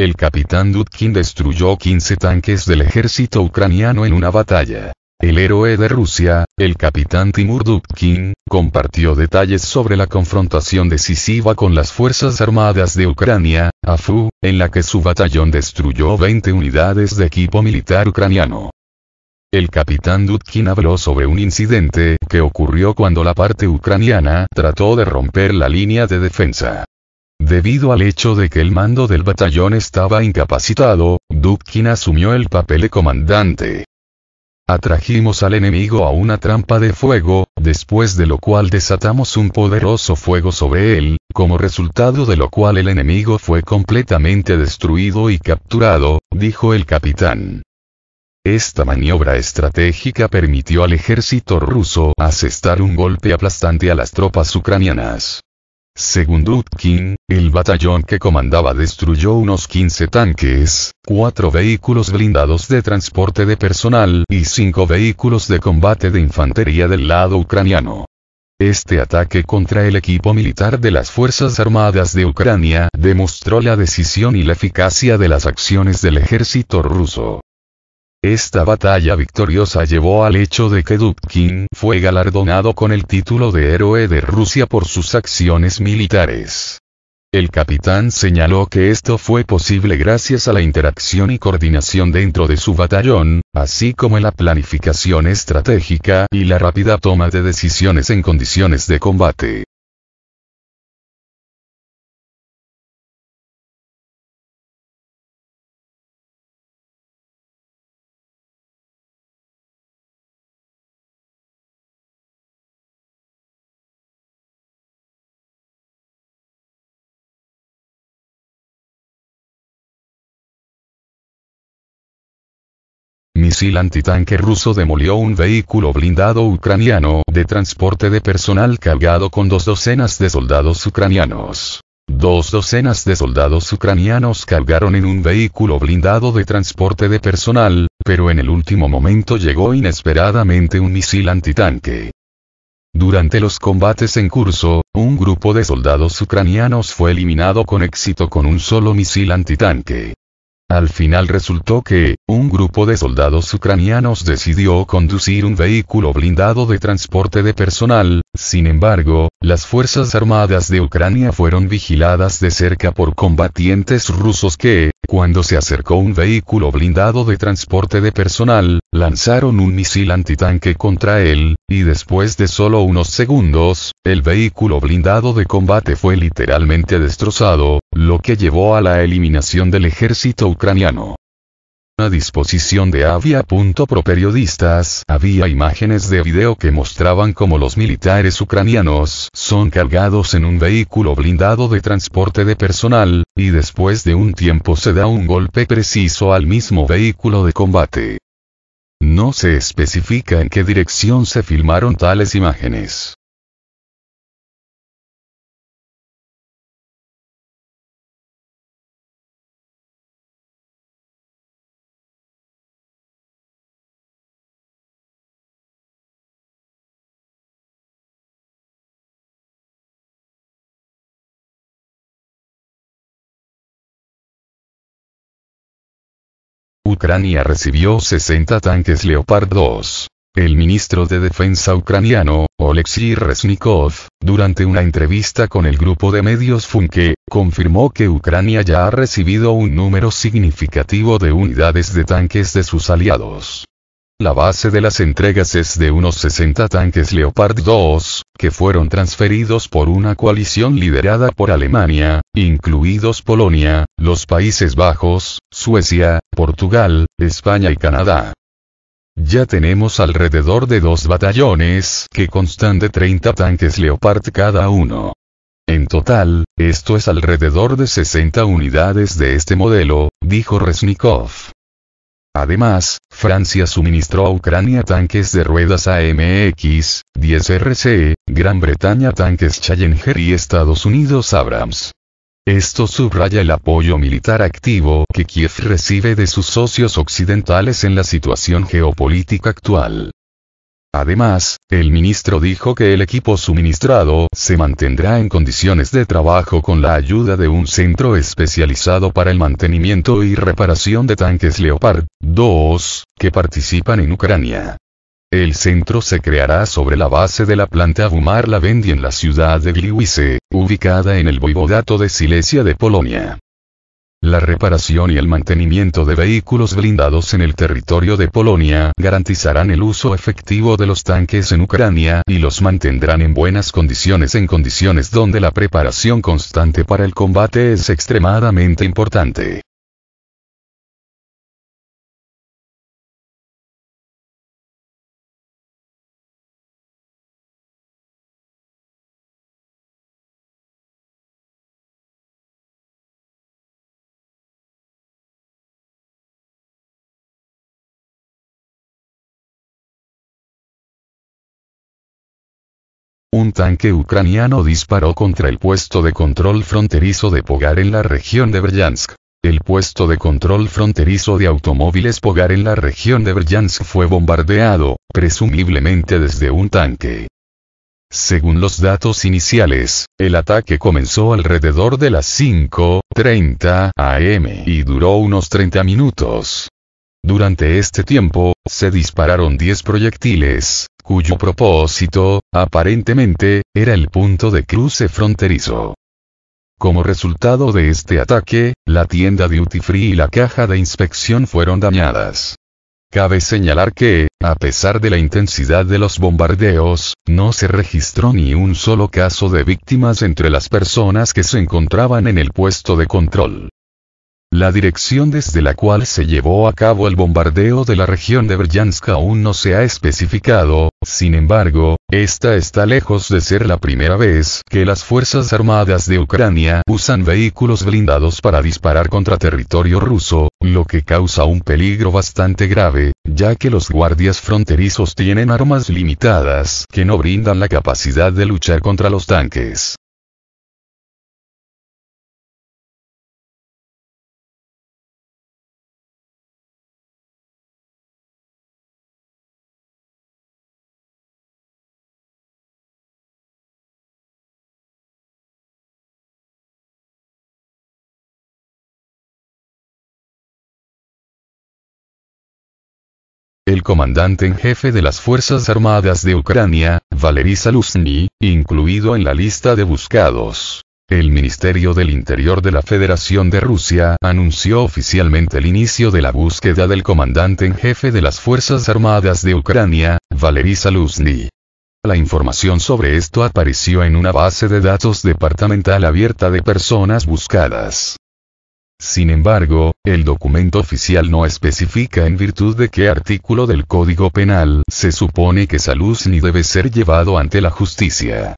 El capitán Dudkin destruyó 15 tanques del ejército ucraniano en una batalla. El héroe de Rusia, el capitán Timur Dudkin, compartió detalles sobre la confrontación decisiva con las Fuerzas Armadas de Ucrania, AFU, en la que su batallón destruyó 20 unidades de equipo militar ucraniano. El capitán Dudkin habló sobre un incidente que ocurrió cuando la parte ucraniana trató de romper la línea de defensa. Debido al hecho de que el mando del batallón estaba incapacitado, Dubkin asumió el papel de comandante. Atrajimos al enemigo a una trampa de fuego, después de lo cual desatamos un poderoso fuego sobre él, como resultado de lo cual el enemigo fue completamente destruido y capturado, dijo el capitán. Esta maniobra estratégica permitió al ejército ruso asestar un golpe aplastante a las tropas ucranianas. Según Dutkin, el batallón que comandaba destruyó unos 15 tanques, 4 vehículos blindados de transporte de personal y 5 vehículos de combate de infantería del lado ucraniano. Este ataque contra el equipo militar de las Fuerzas Armadas de Ucrania demostró la decisión y la eficacia de las acciones del ejército ruso. Esta batalla victoriosa llevó al hecho de que Dubkin fue galardonado con el título de héroe de Rusia por sus acciones militares. El capitán señaló que esto fue posible gracias a la interacción y coordinación dentro de su batallón, así como la planificación estratégica y la rápida toma de decisiones en condiciones de combate. Misil antitanque ruso demolió un vehículo blindado ucraniano de transporte de personal cargado con dos docenas de soldados ucranianos. Dos docenas de soldados ucranianos cargaron en un vehículo blindado de transporte de personal, pero en el último momento llegó inesperadamente un misil antitanque. Durante los combates en curso, un grupo de soldados ucranianos fue eliminado con éxito con un solo misil antitanque. Al final resultó que, un grupo de soldados ucranianos decidió conducir un vehículo blindado de transporte de personal, sin embargo, las Fuerzas Armadas de Ucrania fueron vigiladas de cerca por combatientes rusos que, cuando se acercó un vehículo blindado de transporte de personal, lanzaron un misil antitanque contra él, y después de solo unos segundos, el vehículo blindado de combate fue literalmente destrozado, lo que llevó a la eliminación del ejército ucraniano. A disposición de avia.pro periodistas, había imágenes de video que mostraban cómo los militares ucranianos son cargados en un vehículo blindado de transporte de personal, y después de un tiempo se da un golpe preciso al mismo vehículo de combate. No se especifica en qué dirección se filmaron tales imágenes. Ucrania recibió 60 tanques Leopard 2. El ministro de Defensa ucraniano, Oleksiy Reznikov, durante una entrevista con el grupo de medios Funke, confirmó que Ucrania ya ha recibido un número significativo de unidades de tanques de sus aliados. La base de las entregas es de unos 60 tanques Leopard 2, que fueron transferidos por una coalición liderada por Alemania, incluidos Polonia, los Países Bajos, Suecia, Portugal, España y Canadá. Ya tenemos alrededor de dos batallones que constan de 30 tanques Leopard cada uno. En total, esto es alrededor de 60 unidades de este modelo, dijo Resnikov. Además, Francia suministró a Ucrania tanques de ruedas AMX, 10RC, Gran Bretaña tanques Challenger y Estados Unidos Abrams. Esto subraya el apoyo militar activo que Kiev recibe de sus socios occidentales en la situación geopolítica actual. Además, el ministro dijo que el equipo suministrado se mantendrá en condiciones de trabajo con la ayuda de un centro especializado para el mantenimiento y reparación de tanques Leopard 2, que participan en Ucrania. El centro se creará sobre la base de la planta Umar Lavendi en la ciudad de Gliwice, ubicada en el voivodato de Silesia de Polonia. La reparación y el mantenimiento de vehículos blindados en el territorio de Polonia garantizarán el uso efectivo de los tanques en Ucrania y los mantendrán en buenas condiciones en condiciones donde la preparación constante para el combate es extremadamente importante. tanque ucraniano disparó contra el puesto de control fronterizo de Pogar en la región de Bryansk. El puesto de control fronterizo de automóviles Pogar en la región de Bryansk fue bombardeado, presumiblemente desde un tanque. Según los datos iniciales, el ataque comenzó alrededor de las 5.30 am y duró unos 30 minutos. Durante este tiempo, se dispararon 10 proyectiles, cuyo propósito, aparentemente, era el punto de cruce fronterizo. Como resultado de este ataque, la tienda Duty Free y la caja de inspección fueron dañadas. Cabe señalar que, a pesar de la intensidad de los bombardeos, no se registró ni un solo caso de víctimas entre las personas que se encontraban en el puesto de control. La dirección desde la cual se llevó a cabo el bombardeo de la región de Bryansk aún no se ha especificado, sin embargo, esta está lejos de ser la primera vez que las Fuerzas Armadas de Ucrania usan vehículos blindados para disparar contra territorio ruso, lo que causa un peligro bastante grave, ya que los guardias fronterizos tienen armas limitadas que no brindan la capacidad de luchar contra los tanques. El comandante en jefe de las Fuerzas Armadas de Ucrania, Valery Saluzny, incluido en la lista de buscados. El Ministerio del Interior de la Federación de Rusia anunció oficialmente el inicio de la búsqueda del comandante en jefe de las Fuerzas Armadas de Ucrania, Valery Saluzny. La información sobre esto apareció en una base de datos departamental abierta de personas buscadas. Sin embargo, el documento oficial no especifica en virtud de qué artículo del Código Penal se supone que Salusni debe ser llevado ante la justicia.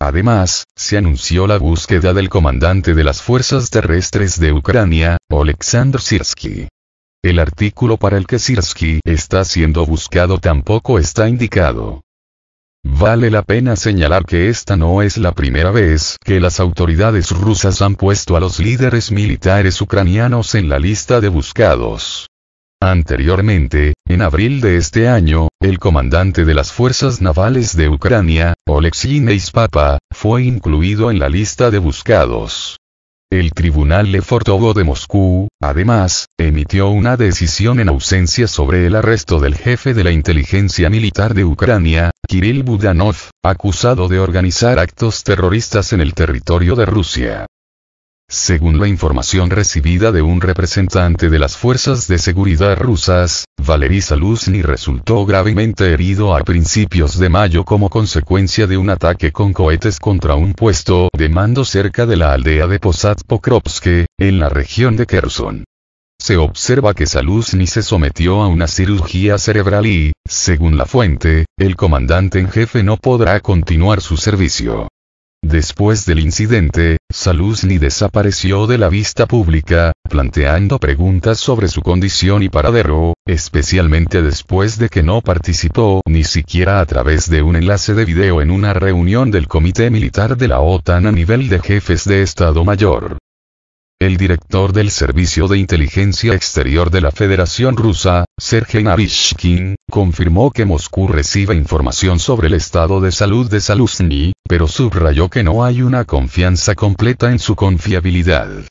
Además, se anunció la búsqueda del comandante de las fuerzas terrestres de Ucrania, Oleksandr Sirsky. El artículo para el que Sirsky está siendo buscado tampoco está indicado. Vale la pena señalar que esta no es la primera vez que las autoridades rusas han puesto a los líderes militares ucranianos en la lista de buscados. Anteriormente, en abril de este año, el comandante de las fuerzas navales de Ucrania, Oleksiy Papa, fue incluido en la lista de buscados. El Tribunal Lefortovo de Moscú, además, emitió una decisión en ausencia sobre el arresto del jefe de la inteligencia militar de Ucrania, Kirill Budanov, acusado de organizar actos terroristas en el territorio de Rusia. Según la información recibida de un representante de las fuerzas de seguridad rusas, Valery Saluzny resultó gravemente herido a principios de mayo como consecuencia de un ataque con cohetes contra un puesto de mando cerca de la aldea de Posad Pokrovske, en la región de Kherson. Se observa que Saluzny se sometió a una cirugía cerebral y, según la fuente, el comandante en jefe no podrá continuar su servicio. Después del incidente, Saluzni desapareció de la vista pública, planteando preguntas sobre su condición y paradero, especialmente después de que no participó ni siquiera a través de un enlace de video en una reunión del Comité Militar de la OTAN a nivel de jefes de Estado Mayor. El director del Servicio de Inteligencia Exterior de la Federación Rusa, Sergei Narishkin, confirmó que Moscú recibe información sobre el estado de salud de Saluzny, pero subrayó que no hay una confianza completa en su confiabilidad.